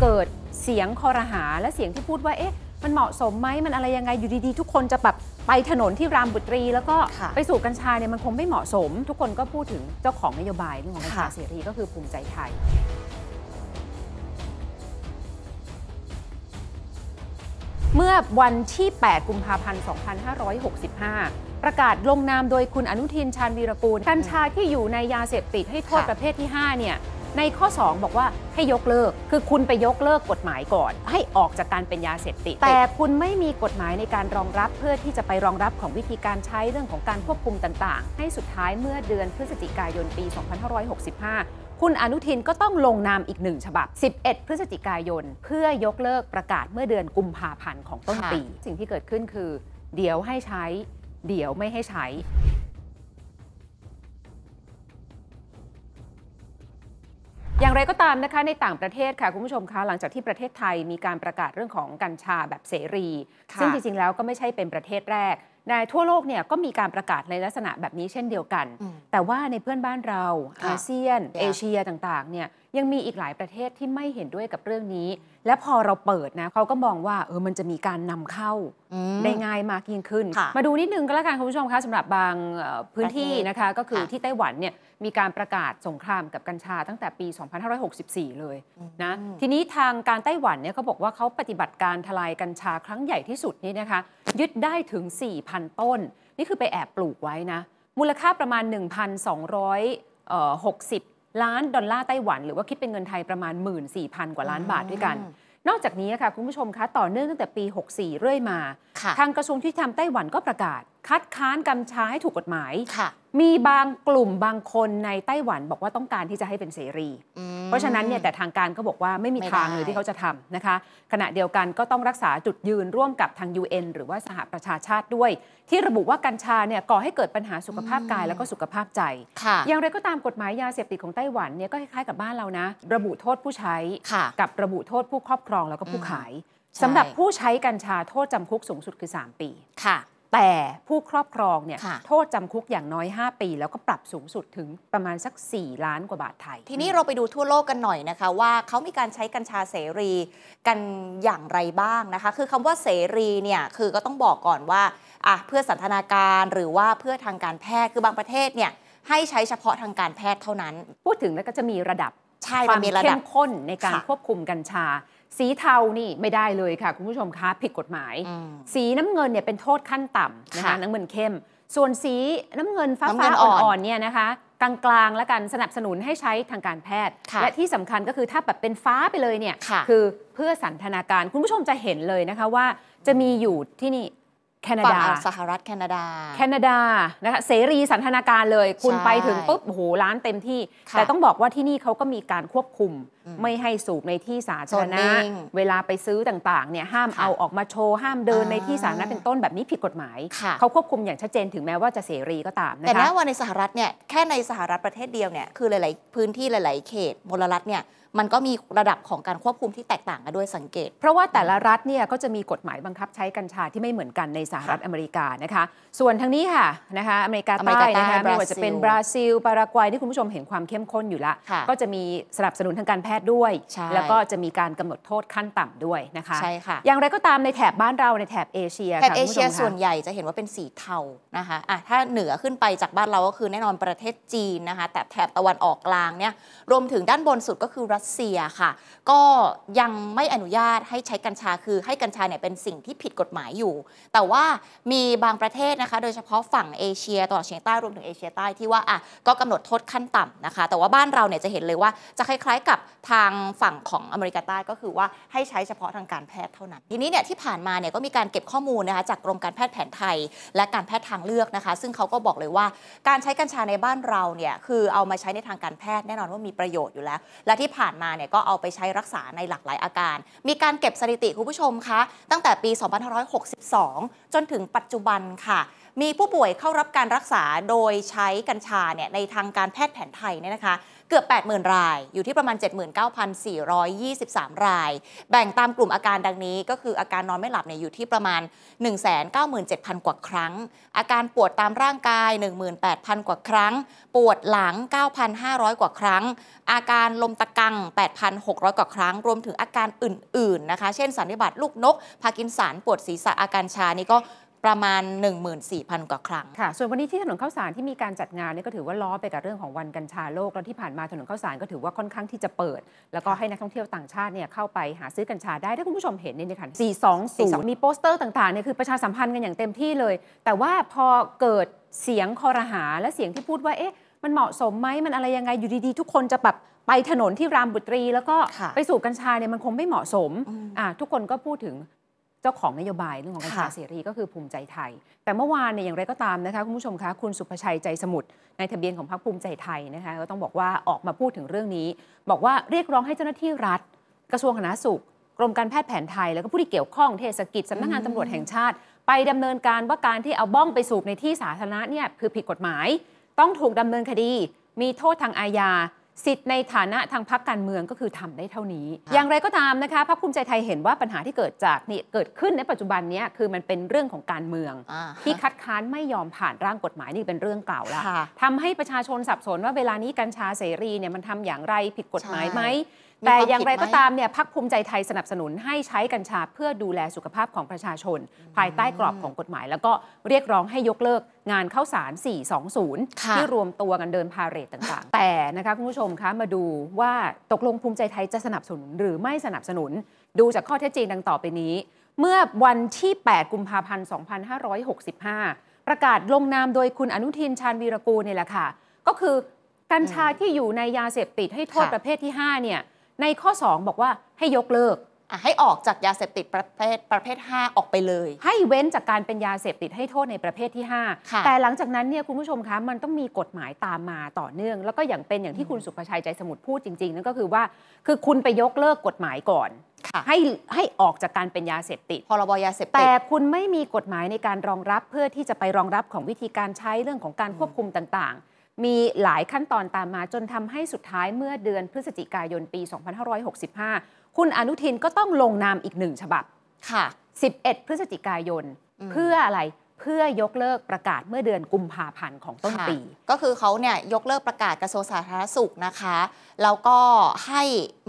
เกิดเสียงคอรหาและเสียงที่พูดว่าเอ๊ะมันเหมาะสมไหมมันอะไรยังไงอยู่ดีๆ ทุกคนจะแบบไปถนนที่รามบุตรีแล้วก็ไปสู่กัญชาเนี่ยมันคงไม่เหมาะสม ทุกคนก็พูดถึงเจ้าของนโยบายเรื่องของกัญชาเสรีก็คือภูมิใจไทย เมื่อวันที่ 8 กุมภาพันธ์ 2565 ประกาศลงนามโดยคุณอนุทินชาญวีรกูล กัญชาที่อยู่ในยาเสพติดให้โทษประเภทที่5เนี่ยในข้อ 2 บอกว่าให้ยกเลิก คือคุณไปยกเลิกกฎหมายก่อน ให้ออกจากการเป็นยาเสพติดแต่คุณไม่มีกฎหมายในการรองรับเพื่อที่จะไปรองรับของวิธีการใช้เรื่องของการควบคุมต่างๆ ให้สุดท้ายเมื่อเดือนพฤศจิกายนปี 2565 คุณอนุทินก็ต้องลงนามอีกหนึ่งฉบับ 11 พฤศจิกายน เพื่อยกเลิกประกาศเมื่อเดือนกุมภาพันธ์ของต้นปีสิ่งที่เกิดขึ้นคือเดี๋ยวให้ใช้เดี๋ยวไม่ให้ใช้อย่างไรก็ตามนะคะในต่างประเทศค่ะคุณผู้ชมคะหลังจากที่ประเทศไทยมีการประกาศเรื่องของกัญชาแบบเสรี ซึ่งจริงๆแล้วก็ไม่ใช่เป็นประเทศแรก ในทั่วโลกเนี่ยก็มีการประกาศในลักษณะแบบนี้เช่นเดียวกัน แต่ว่าในเพื่อนบ้านเราอาเซียน เอเชียต่างๆเนี่ยยังมีอีกหลายประเทศที่ไม่เห็นด้วยกับเรื่องนี้ และพอเราเปิดนะเขาก็มองว่าเออมันจะมีการนำเข้า ได้ง่ายมากยิ่งขึ้น มาดูนิดนึงก็แล้วกันคุณผู้ชมคะสำหรับบางพื้นที่นะคะก็คือที่ไต้หวันเนี่ย มีการประกาศสงครามกับกัญชาตั้งแต่ปี 2564 เลยนะ ทีนี้ทางการไต้หวันเนี่ยเขาบอกว่าเขาปฏิบัติการทลายกัญชาครั้งใหญ่ที่สุดนี่นะคะยึดได้ถึง 4,000 ต้นนี่คือไปแอบปลูกไว้นะ มูลค่าประมาณ 1,260ล้านดอลลาร์ไต้หวันหรือว่าคิดเป็นเงินไทยประมาณ 14,000 กว่าล้านบาทด้วยกัน นอกจากนี้ค่ะคุณผู้ชมคะต่อเนื่องตั้งแต่ปี 64 เรื่อยมา ทางกระทรวงยุติธรรมไต้หวันก็ประกาศคัดค้านกัญชาให้ถูกกฎหมาย มีบางกลุ่มบางคนในไต้หวันบอกว่าต้องการที่จะให้เป็นเสรี เพราะฉะนั้นเนี่ยแต่ทางการก็บอกว่าไม่มีทางเลยที่เขาจะทำนะคะ ขณะเดียวกันก็ต้องรักษาจุดยืนร่วมกับทาง UN หรือว่าสหประชาชาติด้วย ที่ระบุว่ากัญชาเนี่ยก่อให้เกิดปัญหาสุขภาพกายแล้วก็สุขภาพใจอย่างไรก็ตามกฎหมายยาเสพติดของไต้หวันเนี่ยก็คล้ายๆกับบ้านเรานะระบุโทษผู้ใช้กับระบุโทษผู้ครอบครองแล้วก็ผู้ขายสำหรับผู้ใช้กัญชาโทษจำคุกสูงสุดคือ 3 ปีค่ะแต่ผู้ครอบครองเนี่ยโทษจำคุกอย่างน้อย 5 ปี แล้วก็ปรับสูงสุดถึงประมาณสัก 4 ล้านกว่าบาทไทย ทีนี้เราไปดูทั่วโลกกันหน่อยนะคะ ว่าเขามีการใช้กัญชาเสรีกันอย่างไรบ้างนะคะคือคำว่าเสรีเนี่ยคือก็ต้องบอกก่อนว่าอ่ะเพื่อสันทนาการหรือว่าเพื่อทางการแพทย์คือบางประเทศเนี่ยให้ใช้เฉพาะทางการแพทย์เท่านั้น พูดถึงแล้วก็จะมีระดับใช่ความเข้มข้นในการควบคุมกัญชาสีเทานี่ไม่ได้เลยค่ะคุณผู้ชมคะผิดกฎหมาย สีน้ำเงินเนี่ยเป็นโทษขั้นต่ำนะคะน้ำเงินเข้ม ส่วนสีน้ำเงินฟ้าฟ้าอ่อนๆเนี่ยนะคะ กลางๆและกันสนับสนุนให้ใช้ทางการแพทย์ และที่สำคัญก็คือถ้าแบบเป็นฟ้าไปเลยเนี่ยคือเพื่อสันทนาการคุณผู้ชมจะเห็นเลยนะคะว่า จะมีอยู่ที่นี่แคนาดาสหรัฐแคนาดา แคนาดานะคะเสรีสันทนาการเลย คุณไปถึงปุ๊บโอ้โหร้านเต็มที่ แต่ต้องบอกว่าที่นี่เขาก็มีการควบคุมไม่ให้สูบในที่สาธารณะ เวลาไปซื้อต่างๆ เนี่ยห้ามเอาออกมาโชว์ ห้ามเดินในที่สาธารณะเป็นต้นแบบนี้ผิดกฎหมาย เขาควบคุมอย่างชัดเจนถึงแม้ว่าจะเสรีก็ตามนะคะแต่ณวันในสหรัฐเนี่ยแค่ในสหรัฐประเทศเดียวเนี่ยคือหลายๆพื้นที่หลายๆ เขตมลรัฐเนี่ยมันก็มีระดับของการควบคุมที่แตกต่างกันด้วยสังเกต เพราะว่าแต่ละรัฐเนี่ยก็จะมีกฎหมายบังคับใช้กัญชาที่ไม่เหมือนกันในสหรัฐอเมริกานะคะ ส่วนทางนี้ค่ะนะคะอเมริกาใต้นะคะไม่ว่าจะเป็นบราซิลปารากวัยที่คุณผู้ชมเห็นความเข้มข้นอยู่ละก็จะมีสนับสนุนทางการแพทย์ด้วยแล้วก็จะมีการกำหนดโทษขั้นต่ำด้วยนะคะใช่ค่ะอย่างไรก็ตามในแถบบ้านเราในแถบเอเชียแถบเอเชียส่วนใหญ่จะเห็นว่าเป็นสีเทานะคะอ่ะถ้าเหนือขึ้นไปจากบ้านเราก็คือแน่นอนประเทศจีนนะคะแต่แถบตะวันออกกลางเนี่ยรวมถึงด้านบนสุดก็คือรัสเซียค่ะ ก็ยังไม่อนุญาตให้ใช้กัญชาคือ ให้กัญชาเนี่ยเป็นสิ่งที่ผิดกฎหมายอยู่ แต่ว่ามีบางประเทศนะคะโดยเฉพาะฝั่งเอเชียตะวันเฉียงใต้ รวมถึงเอเชียใต้ที่ว่าอ่ะก็กำหนดโทษขั้นต่ำนะคะ แต่ว่าบ้านเราเนี่ยจะเห็นเลยว่าจะคล้าย ๆ กับทางฝั่งของอเมริกาใต้ก็คือว่าให้ใช้เฉพาะทางการแพทย์เท่านั้น ทีนี้เนี่ยที่ผ่านมาเนี่ยก็มีการเก็บข้อมูลนะคะจากกรมการแพทย์แผนไทย และการแพทย์ทางเลือกนะคะ ซึ่งเขาก็บอกเลยว่าการใช้กัญชาในบ้านเราเนี่ยคือเอามาใช้ในทางการแพทย์ แน่นอนว่ามีประโยชน์อยู่แล้ว และที่ผ่านมาเนี่ยก็เอาไปใช้รักษาในหลากหลายอาการ มีการเก็บสถิติคุณผู้ชมคะตั้งแต่ปี2562จนถึงปัจจุบันค่ะมีผู้ป่วยเข้ารับการรักษาโดยใช้กัญชาเนี่ยในทางการแพทย์แผนไทยเนี่ยนะคะ เกือบ80,000 ราย อยู่ที่ประมาณ 79,423 รายแบ่งตามกลุ่มอาการดังนี้ ก็คืออาการนอนไม่หลับเนี่ยอยู่ที่ประมาณ 197,000 กว่าครั้ง อาการปวดตามร่างกาย 18,000 กว่าครั้ง ปวดหลัง 9,500 กว่าครั้งอาการลมตะกัง 8,600 กว่าครั้ง รวมถึงอาการอื่น ๆ นะคะ เช่นสันนิบาตลูกนกพากินสันปวดศีรษะอาการชานี่ก็ประมาณ 14,000 กว่าครั้ง ค่ะ ส่วนวันนี้ที่ถนนข้าวสารที่มีการจัดงานเนี่ยก็ถือว่าล้อไปกับเรื่องของวันกัญชาโลก แล้วที่ผ่านมาถนนข้าวสารก็ถือว่าค่อนข้างที่จะเปิด แล้วก็ให้นักท่องเที่ยวต่างชาติเนี่ยเข้าไปหาซื้อกัญชาได้ถ้าคุณผู้ชมเห็นนี่นะค่ะ420 มีโปสเตอร์ต่างๆเนี่ยคือประชาสัมพันธ์กันอย่างเต็มที่เลย แต่ว่าพอเกิดเสียงคอรหาและเสียงที่พูดว่าเอ๊ะมันเหมาะสมไหมมันอะไรยังไงอยู่ดีๆ ทุกคนจะแบบไปถนนที่รามบุตรีแล้วก็ไปสูบกัญชาเนี่ยมันคงไม่เหมาะสมอ่ทุกคนก็พูดถึงจ้าของนโยบายเรื่องของกัญชาเสรีก็คือภูมิใจไทย แต่เมื่อวานเนี่ยอย่างไรก็ตามนะคะ คุณผู้ชมคะ คุณสุภชัยใจสมุทรในทะเบียนของพรรคภูมิใจไทยนะคะก็ต้องบอกว่าออกมาพูดถึงเรื่องนี้ บอกว่าเรียกร้องให้เจ้าหน้าที่รัฐ กระทรวงสาธารณสุขกรมการแพทย์แผนไทย แล้วก็ผู้ที่เกี่ยวข้องเทศกิจสำนักงานตำรวจแห่งชาติ ไปดำเนินการว่าการที่เอาบ้องไปสูบในที่สาธารณะเนี่ยคือผิดกฎหมาย ต้องถูกดำเนินคดี มีโทษทางอาญาสิทธิ์ในฐานะทางพักการเมืองก็คือทำได้เท่านี้ อย่างไรก็ตามนะคะ พรรคภูมิใจไทยเห็นว่าปัญหาที่เกิดจากนี่เกิดขึ้นในปัจจุบันนี้คือมันเป็นเรื่องของการเมืองอที่คัดค้านไม่ยอมผ่านร่างกฎหมายนี่เป็นเรื่องเก่าแล้วทำให้ประชาชนสับสนว่าเวลานี้กัญชาเสรีเนี่ยมันทำอย่างไรผิดกฎหมายไหมแต่อย่างไรก็ตามเนี่ยพักภูมิใจไทยสนับสนุนให้ใช้กัญชาเพื่อดูแลสุขภาพของประชาชน ภายใต้กรอบของกฎหมาย แล้วก็เรียกร้องให้ยกเลิกงานเข้าสาร 420 ที่รวมตัวกันเดินพาเรดต่างๆ แต่นะคะคุณผู้ชมคะมาดูว่าตกลงภูมิใจไทยจะสนับสนุนหรือไม่สนับสนุน ดูจากข้อเท็จจริงดังต่อไปนี้ เมื่อวันที่ 8 กุมภาพันธ์ 2565 ประกาศลงนามโดยคุณอนุทินชาญวีรกูลเนี่ยแหละค่ะก็คือกัญชาที่อยู่ในยาเสพติดให้โทษประเภทที่ 5 เนี่ยในข้อ 2 บอกว่าให้ยกเลิกให้ออกจากยาเสพติดประเภทประเภท 5 ออกไปเลย ให้เว้นจากการเป็นยาเสพติดให้โทษในประเภทที่ 5 แต่หลังจากนั้นเนี่ยคุณผู้ชมคะมันต้องมีกฎหมายตามมาต่อเนื่อง แล้วก็อย่างเป็นอย่างที่คุณสุภชัยใจสมุทรพูดจริง ๆ นั่นก็คือว่าคือคุณไปยกเลิกกฎหมายก่อนให้ให้ออกจากการเป็นยาเสพติดพรบยาเสพติดแต่คุณไม่มีกฎหมายในการรองรับเพื่อที่จะไปรองรับของวิธีการใช้เรื่องของการควบคุมต่าง ๆมีหลายขั้นตอนตามมาจนทำให้สุดท้ายเมื่อเดือนพฤศจิกายนปี 2565 คุณอนุทินก็ต้องลงนามอีกหนึ่งฉบับค่ะ 11 พฤศจิกายน เพื่ออะไรเพื่อยกเลิกประกาศเมื่อเดือนกุมภาพันธ์ของต้นปี ก็คือเขาเนี่ย ยกเลิกประกาศกระทรวงสาธารณสุขนะคะ แล้วก็ให้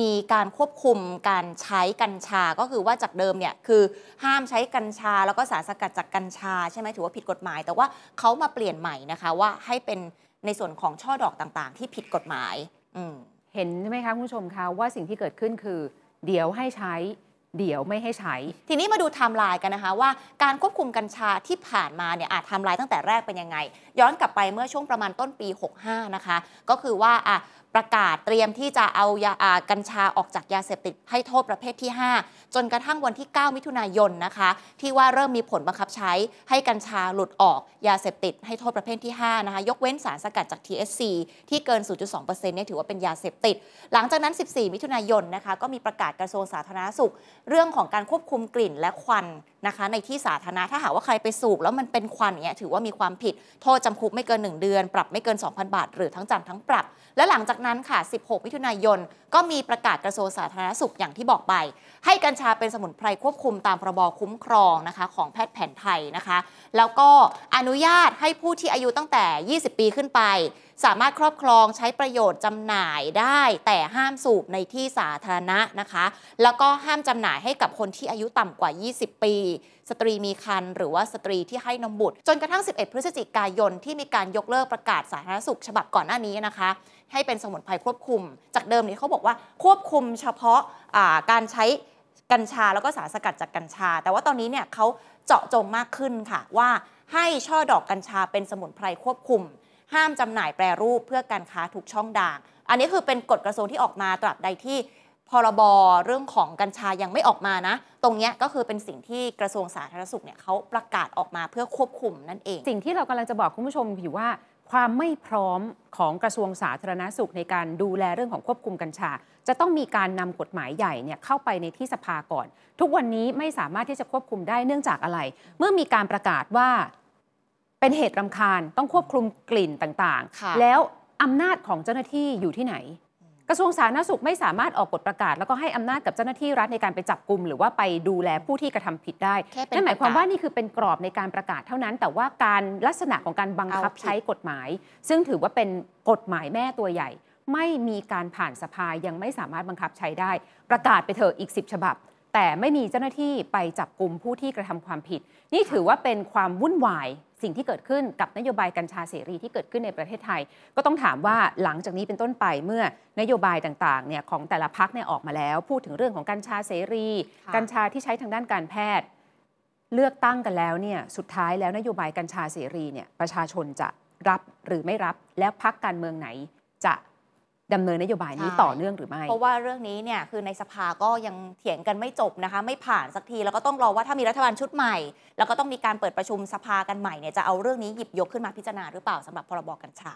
มีการควบคุมการใช้กัญชา ก็คือว่าจากเดิมเนี่ย คือห้ามใช้กัญชาแล้วก็สารสกัดจากกัญชา ใช่ไหมถือว่าผิดกฎหมาย แต่ว่าเขามาเปลี่ยนใหม่นะคะว่าให้เป็นในส่วนของช่อดอกต่างๆ ที่ผิดกฎหมายเห็นใช่ไหมคะคุณผู้ชมคะว่าสิ่งที่เกิดขึ้นคือเดี๋ยวให้ใช้ เดี๋ยวไม่ให้ใช้ ทีนี้มาดูไทม์ไลน์กันนะคะว่า การควบคุมกัญชาที่ผ่านมาเนี่ยอาจไทม์ไลน์ตั้งแต่แรกเป็นยังไง ย้อนกลับไปเมื่อช่วงประมาณต้นปี 65 นะคะ ก็คือว่าอ่ะประกาศเตรียมที่จะเอายาอากัญชาออกจากยาเสพติดให้โทษประเภทที่ 5 จนกระทั่งวันที่ 9 มิถุนายนนะคะ ที่ว่าเริ่มมีผลบังคับใช้ ให้กัญชาหลุดออกยาเสพติดให้โทษประเภทที่5นะคะยกเว้นสารสกัดจาก TSC ที่เกิน0.2%เนี่ยถือว่าเป็นยาเสพติด หลังจากนั้น 14 มิถุนายนนะคะ ก็มีประกาศกระทรวงสาธารณสุข เรื่องของการควบคุมกลิ่นและควันนะคะในที่สาธารณะถ้าหากว่าใครไปสูบแล้วมันเป็นควันเงี้ยถือว่ามีความผิดโทษจำคุกไม่เกิน 1 เดือน ปรับไม่เกิน 2,000 บาท หรือทั้งจำทั้งปรับ และหลังจากนั้นค่ะ16มิถุนายน ก็มีประกาศกระทรวงสาธารณสุขอย่างที่บอกไป ให้กัญชาเป็นสมุนไพรควบคุมตามพรบคุ้มครองนะคะของแพทย์แผนไทยนะคะแล้วก็อนุญาตให้ผู้ที่อายุตั้งแต่ 20 ปีขึ้นไปสามารถครอบครองใช้ประโยชน์จำหน่ายได้แต่ห้ามสูบในที่สาธารณะนะคะ แล้วก็ห้ามจำหน่ายให้กับคนที่อายุต่ำกว่า 20 ปี สตรีมีครรภ์หรือว่าสตรีที่ให้นมบุตร จนกระทั่ง 11 พฤศจิกายนที่มีการยกเลิกประกาศสาธารณสุข ฉบับก่อนหน้านี้นะคะ ให้เป็นสมุนไพรควบคุม จากเดิมนี้เขาบอกว่าควบคุมเฉพาะาการใช้กัญชาแล้วก็สารสกัดจากกัญชา แต่ว่าตอนนี้เนี่ยเขาเจาะจงมากขึ้นค่ะว่าให้ช่อดอกกัญชาเป็นสมุนไพรควบคุมห้ามจำหน่ายแปรรูปเพื่อการค้าทุกช่องด่าง อันนี้คือเป็นกฎกระทรวงที่ออกมาตราบใดที่พรบเรื่องของกัญชายังไม่ออกมานะ ตรงนี้ก็คือเป็นสิ่งที่กระทรวงสาธารณสุขเนี่ยเขาประกาศออกมาเพื่อควบคุมนั่นเอง สิ่งที่เรากำลังจะบอกคุณผู้ชมอยู่ว่าความไม่พร้อมของกระทรวงสาธารณสุขในการดูแลเรื่องของควบคุมกัญชา จะต้องมีการนำกฎหมายใหญ่เนี่ยเข้าไปในที่สภาก่อน ทุกวันนี้ไม่สามารถที่จะควบคุมได้เนื่องจากอะไร เมื่อมีการประกาศว่าเป็นเหตุรำคาญต้องควบคุมกลิ่นต่างๆ แล้วอำนาจของเจ้าหน้าที่อยู่ที่ไหน กระทรวงสาธารณสุขไม่สามารถออกกฎประกาศ แล้วก็ให้อำนาจกับเจ้าหน้าที่รัฐในการไปจับกลุ่มหรือว่าไปดูแลผู้ที่กระทำผิดได้นั่นหมายความว่านี่คือเป็นกรอบในการประกาศเท่านั้น แต่ว่าการลักษณะของการบังคับใช้กฎหมาย ซึ่งถือว่าเป็นกฎหมายแม่ตัวใหญ่ ไม่มีการผ่านสภายังไม่สามารถบังคับใช้ได้ ประกาศไปเถอะอีก 10 ฉบับแต่ไม่มีเจ้าหน้าที่ไปจับกลุ่มผู้ที่กระทำความผิด นี่ถือว่าเป็นความวุ่นวายสิ่งที่เกิดขึ้นกับนโยบายกัญชาเสรีที่เกิดขึ้นในประเทศไทย ก็ต้องถามว่าหลังจากนี้เป็นต้นไปเมื่อนโยบายต่างๆเนี่ยของแต่ละพักเนี่ยออกมาแล้ว พูดถึงเรื่องของกัญชาเสรีกัญชาที่ใช้ทางด้านการแพทย์ เลือกตั้งกันแล้วเนี่ยสุดท้ายแล้วนโยบายกัญชาเสรีเนี่ยประชาชนจะรับหรือไม่รับแล้วพักการเมืองไหนจะดำเนินนโยบายนี้ต่อเนื่องหรือไม่ เพราะว่าเรื่องนี้เนี่ยคือในสภาก็ยังเถียงกันไม่จบนะคะ ไม่ผ่านสักที แล้วก็ต้องรอว่าถ้ามีรัฐบาลชุดใหม่ แล้วก็ต้องมีการเปิดประชุมสภากันใหม่เนี่ยจะเอาเรื่องนี้หยิบยกขึ้นมาพิจารณาหรือเปล่าสำหรับพรบกัญชา